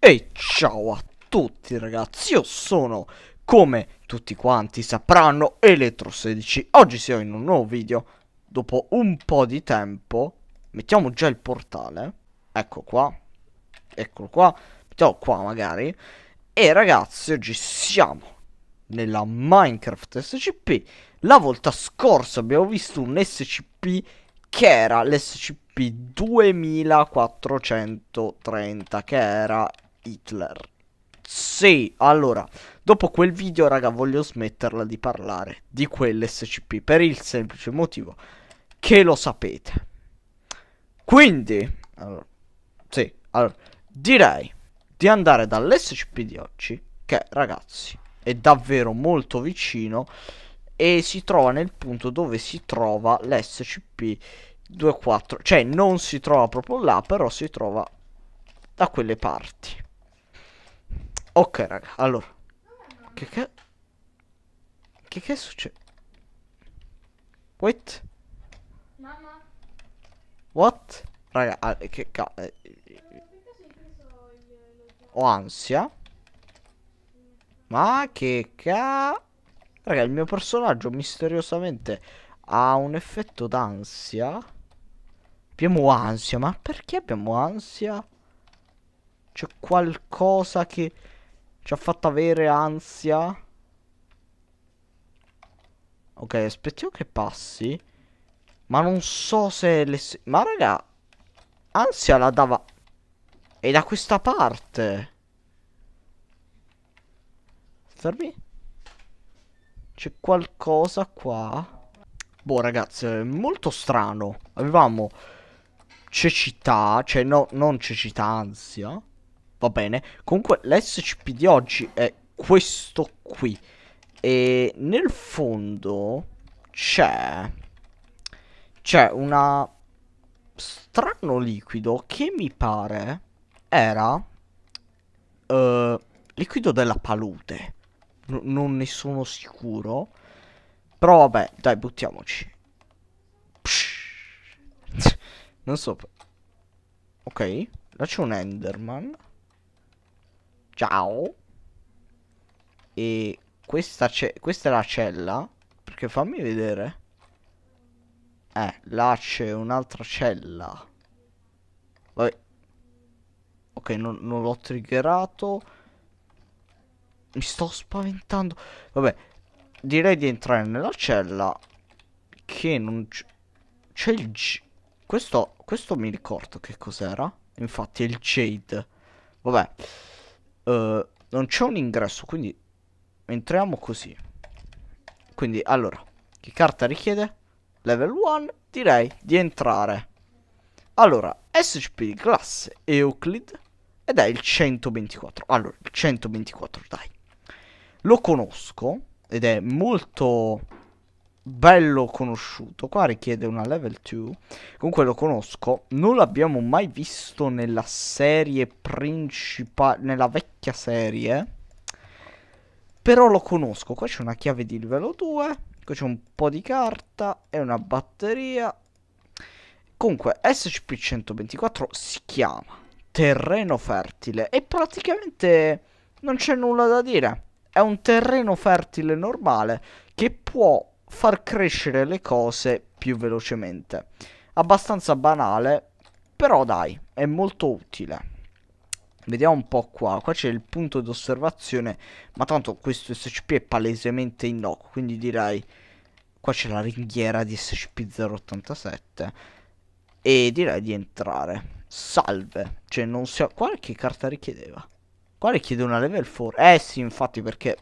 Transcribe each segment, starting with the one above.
E ciao a tutti ragazzi, io sono, come tutti quanti sapranno, Elettro16 Oggi siamo in un nuovo video, dopo un po' di tempo Mettiamo già il portale, ecco qua, eccolo qua, mettiamo qua magari E ragazzi, oggi siamo nella Minecraft SCP La volta scorsa abbiamo visto un SCP che era l'SCP 2430 che era Hitler. Sì, allora, dopo quel video, raga, voglio smetterla di parlare di quell'SCP per il semplice motivo che lo sapete. Quindi, allora, sì, allora, direi di andare dall'SCP di oggi, che ragazzi è davvero molto vicino e si trova nel punto dove si trova l'SCP 24, cioè non si trova proprio là, però si trova da quelle parti. Ok, raga, allora. Che che... Che che succede? Wait. Mamma. What? Raga, ah, che ca... Eh, ho ansia. Ma che ca... Raga, il mio personaggio misteriosamente ha un effetto d'ansia. Abbiamo ansia, ma perché abbiamo ansia? C'è qualcosa che... Ci ha fatto avere ansia. Ok, aspettiamo che passi. Ma non so se le... Ma raga, ansia la dava... È da questa parte. Fermi. C'è qualcosa qua. Boh, ragazzi, è molto strano. Avevamo cecità, cioè no, non cecità, ansia va bene. Comunque l'SCP di oggi è questo qui. E nel fondo c'è... C'è una... strano liquido che mi pare era... Uh, liquido della palude. N non ne sono sicuro. Però vabbè, dai, buttiamoci. Non so. Ok, là c'è un Enderman. Ciao. E questa, questa è la cella. Perché fammi vedere. Eh, là c'è un'altra cella. Vabbè. Ok, non, non l'ho triggerato. Mi sto spaventando. Vabbè, direi di entrare nella cella. Che non c'è il... G questo, questo mi ricordo che cos'era. Infatti è il Jade. Vabbè. Eh, non c'è un ingresso, quindi entriamo così. Quindi, allora, che carta richiede? Level 1, direi di entrare. Allora, SCP di classe Euclid ed è il 124. Allora, il 124, dai. Lo conosco ed è molto bello conosciuto. Qua richiede una level 2. Comunque lo conosco. Non l'abbiamo mai visto nella serie principale. Nella vecchia serie. Però lo conosco. Qua c'è una chiave di livello 2. Qui c'è un po' di carta. E una batteria. Comunque, SCP-124 si chiama terreno fertile. E praticamente non c'è nulla da dire. È un terreno fertile normale che può far crescere le cose più velocemente. Abbastanza banale, però dai, è molto utile. Vediamo un po' qua, qua c'è il punto d'osservazione, ma tanto questo SCP è palesemente innocuo, quindi direi... Qua c'è la ringhiera di SCP-087 e direi di entrare. Salve, cioè non si... Ha... Quale che carta richiedeva? Quale richiede una level 4? Eh sì, infatti perché...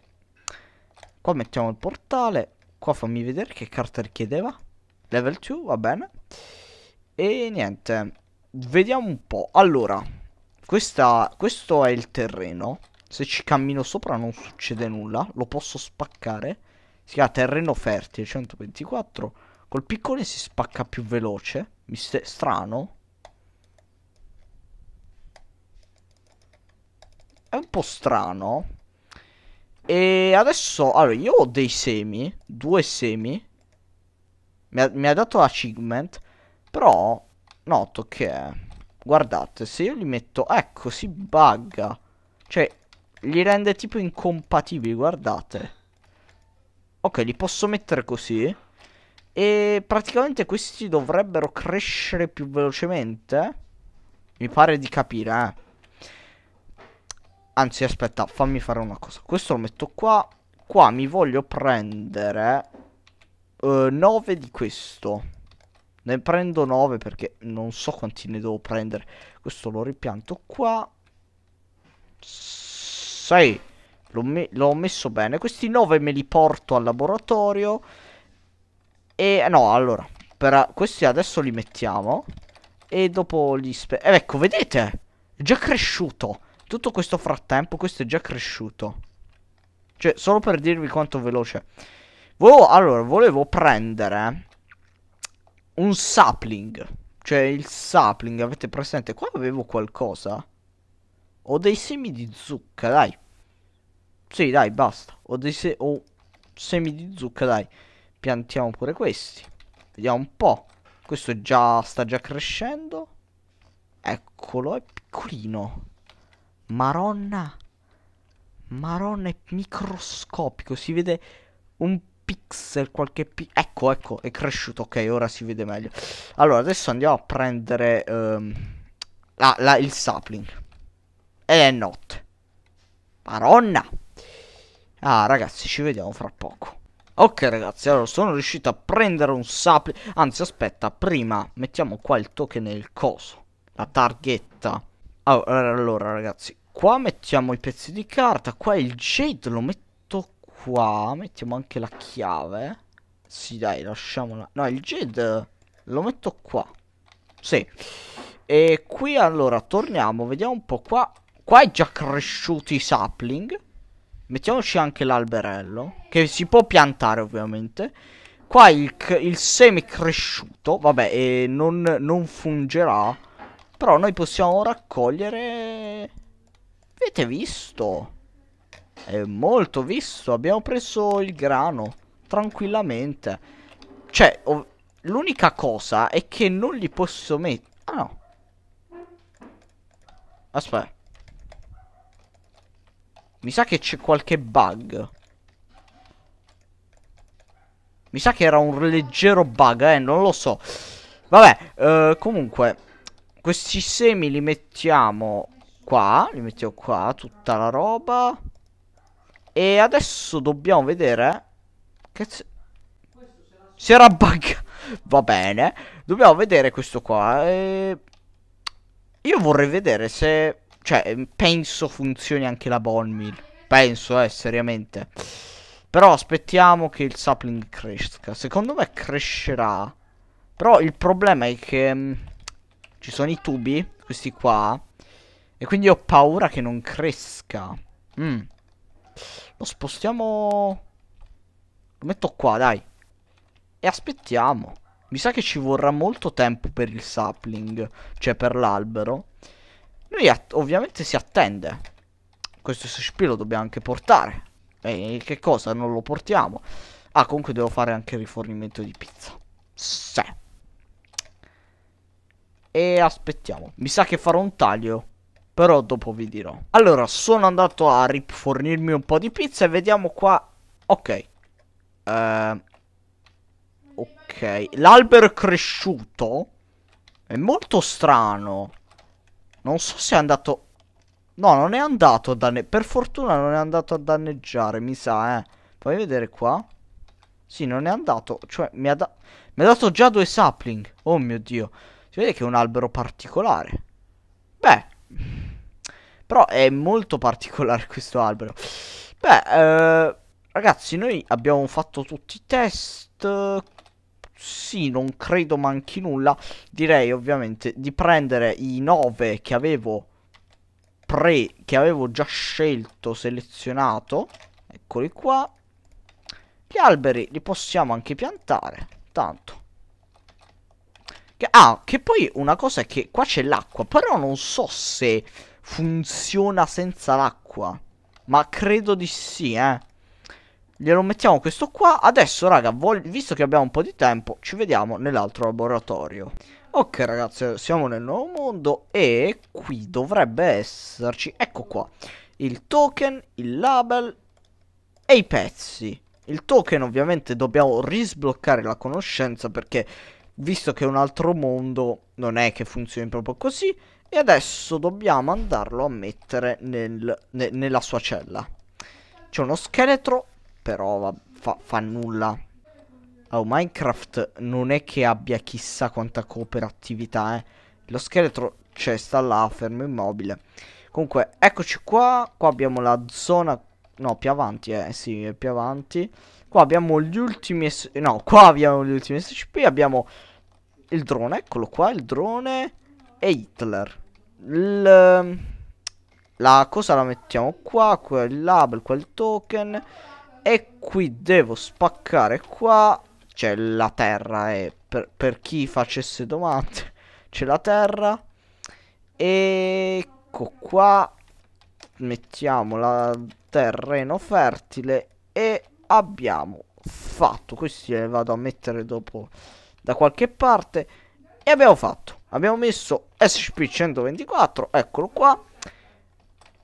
Qua mettiamo il portale Qua fammi vedere che carta richiedeva. Level 2, va bene. E niente, vediamo un po'. Allora, questa, questo è il terreno. Se ci cammino sopra non succede nulla. Lo posso spaccare. Si chiama terreno fertile 124. Col piccone si spacca più veloce. Mi strano. È un po' strano. E adesso, allora, io ho dei semi, due semi. Mi ha, mi ha dato achievement, però noto che... Guardate, se io li metto... Ecco, si bugga. Cioè, li rende tipo incompatibili, guardate. Ok, li posso mettere così. E praticamente questi dovrebbero crescere più velocemente. Mi pare di capire, eh. Anzi, aspetta, fammi fare una cosa. Questo lo metto qua. Qua mi voglio prendere 9 uh, eh, di questo. Ne prendo 9 perché non so quanti ne devo prendere. Questo lo ripianto qua. 6. L'ho, me messo bene. Questi 9 me li porto al laboratorio. E no, allora. Per, questi adesso li mettiamo. E dopo li spe... Eh, ecco, vedete? È già cresciuto. Tutto questo frattempo questo è già cresciuto. Cioè, solo per dirvi quanto veloce. Volevo, allora, volevo prendere un sapling. Cioè, il sapling, avete presente? Qua avevo qualcosa. Ho dei semi di zucca, dai. Sì, dai, basta. Ho dei se ho semi di zucca, dai. Piantiamo pure questi. Vediamo un po'. Questo già sta già crescendo. Eccolo, è piccolino. Maronna. Maronna è microscopico. Si vede un pixel, qualche pixel. Ecco, ecco, è cresciuto. Ok, ora si vede meglio. Allora, adesso andiamo a prendere um, la, la, il sapling. E è notte. Maronna. Ah, ragazzi, ci vediamo fra poco. Ok ragazzi, allora sono riuscito a prendere un sapling. Anzi, aspetta, prima mettiamo qua il token nel coso. La targhetta. Allora, allora ragazzi, qua mettiamo i pezzi di carta, qua il jade lo metto qua, mettiamo anche la chiave. Sì, dai, lasciamola. No, il jade lo metto qua. Sì. E qui allora torniamo, vediamo un po' qua. Qua è già cresciuto i sapling. Mettiamoci anche l'alberello, che si può piantare ovviamente. Qua il, il seme cresciuto, vabbè, non, non fungerà però noi possiamo raccogliere... Avete visto? È molto visto. Abbiamo preso il grano. Tranquillamente. Cioè, ov... l'unica cosa è che non li posso mettere... Ah no. Aspetta. Mi sa che c'è qualche bug. Mi sa che era un leggero bug, eh, non lo so. Vabbè, eh, comunque... Questi semi li mettiamo qua. Li mettiamo qua, tutta la roba. E adesso dobbiamo vedere... Che... Si era bug. Va bene. Dobbiamo vedere questo qua. E... Io vorrei vedere se... Cioè, mm, penso funzioni anche la bone meal. Penso, eh, seriamente. Però aspettiamo che il sapling cresca. Secondo me crescerà. Però il problema è che... Mm, ci sono i tubi, questi qua. E quindi ho paura che non cresca. Mm. Lo spostiamo... Lo metto qua, dai. E aspettiamo. Mi sa che ci vorrà molto tempo per il sapling, cioè per l'albero. Lui ovviamente si attende. Questo spie lo dobbiamo anche portare. E che cosa? Non lo portiamo. Ah, comunque devo fare anche il rifornimento di pizza. Sì. E aspettiamo. Mi sa che farò un taglio. Però dopo vi dirò. Allora, sono andato a fornirmi un po' di pizza e vediamo qua. Ok. Uh, ok. L'albero è cresciuto. È molto strano. Non so se è andato... No, non è andato a danneggiare. Per fortuna non è andato a danneggiare, mi sa, eh. Fammi vedere qua. Sì, non è andato. Cioè, mi ha, da... mi ha dato già due sapling. Oh mio Dio. Si vede che è un albero particolare. Beh. Però è molto particolare questo albero. Beh, eh, ragazzi, noi abbiamo fatto tutti i test. Sì, non credo manchi nulla. Direi ovviamente di prendere i 9 che avevo pre che avevo già scelto, selezionato. Eccoli qua. Gli alberi li possiamo anche piantare, tanto. Che, ah, che poi una cosa è che qua c'è l'acqua, però non so se funziona senza l'acqua. Ma credo di sì, eh. Glielo mettiamo questo qua. Adesso, raga, visto che abbiamo un po' di tempo, ci vediamo nell'altro laboratorio. Ok, ragazzi, siamo nel nuovo mondo e qui dovrebbe esserci, ecco qua, il token, il label e i pezzi. Il token ovviamente dobbiamo risbloccare la conoscenza perché visto che è un altro mondo, non è che funzioni proprio così. E adesso dobbiamo andarlo a mettere nel, ne, nella sua cella. C'è uno scheletro, però va, fa, fa, nulla. Oh, Minecraft non è che abbia chissà quanta cooperatività, eh. Lo scheletro c'è, sta là, fermo immobile. Comunque, eccoci qua. Qua abbiamo la zona No, più avanti, eh, sì, più avanti. Qua abbiamo gli ultimi... No, qua abbiamo gli ultimi SCP, abbiamo il drone, eccolo qua, il drone e Hitler. Il, la cosa la mettiamo qua, quel label, quel token. E qui devo spaccare qua. C'è la terra, eh, per, per chi facesse domande. C'è la terra. Ecco qua. Mettiamo la terreno fertile e abbiamo fatto. Questi le vado a mettere dopo da qualche parte. E abbiamo fatto. Abbiamo messo SCP-124, eccolo qua.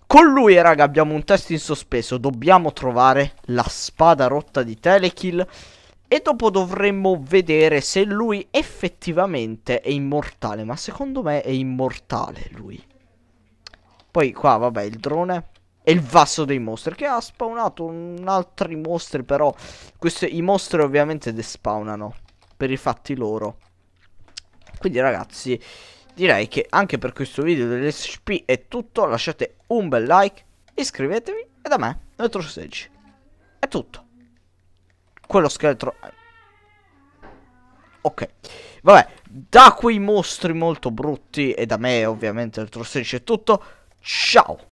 Con lui, raga, abbiamo un test in sospeso. Dobbiamo trovare la spada rotta di Telekill. E dopo dovremmo vedere se lui effettivamente è immortale. Ma secondo me è immortale lui. Poi qua, vabbè, il drone e il vasso dei monster che ha spawnato un altri mostri però questi, i mostri ovviamente despawnano per i fatti loro quindi ragazzi direi che anche per questo video dell'SCP è tutto lasciate un bel like iscrivetevi e da me Nitro Sage è tutto quello scheletro ok vabbè da quei mostri molto brutti e da me ovviamente Nitro Sage è tutto ciao